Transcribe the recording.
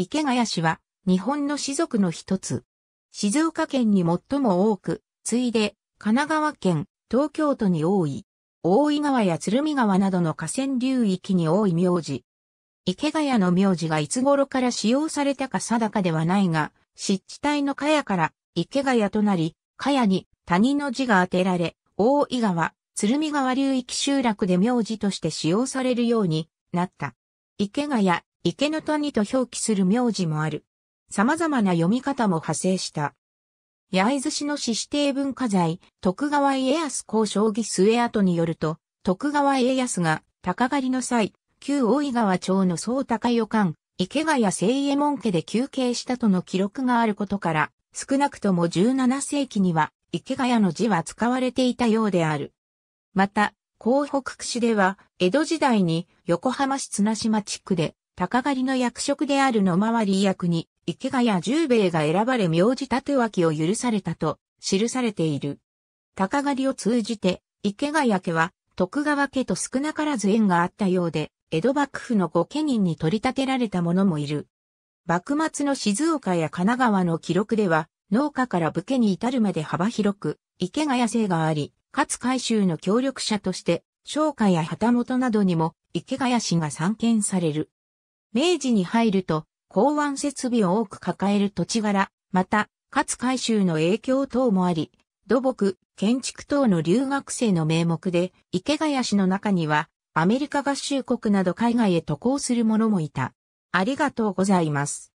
池谷氏は、日本の氏族の一つ。静岡県に最も多く、次いで、神奈川県、東京都に多い。大井川や鶴見川などの河川流域に多い名字。池谷の名字がいつ頃から使用されたか定かではないが、湿地帯の茅から池谷となり、茅に谷の字が当てられ、大井川、鶴見川流域集落で名字として使用されるようになった。池谷、池の谷と表記する名字もある。様々な読み方も派生した。焼津市の市指定文化財、徳川家康公将棋末跡によると、徳川家康が鷹狩りの際、旧大井川町の総高予感、池谷聖右衛門家で休憩したとの記録があることから、少なくとも17世紀には池谷の字は使われていたようである。また、江北区市では、江戸時代に横浜市綱島地区で鷹狩りの役職である野回り役に、池谷十兵衛が選ばれ名字立脇を許されたと記されている。鷹狩りを通じて、池谷家は徳川家と少なからず縁があったようで、江戸幕府の御家人に取り立てられた者もいる。幕末の静岡や神奈川の記録では、農家から武家に至るまで幅広く、池谷姓があり、かつ改修の協力者として、商家や旗本などにも池谷氏が参見される。明治に入ると、港湾設備を多く抱える土地柄、また、勝海舟の影響等もあり、土木、建築等の留学生の名目で、池谷市の中には、アメリカ合衆国など海外へ渡航する者もいた。ありがとうございます。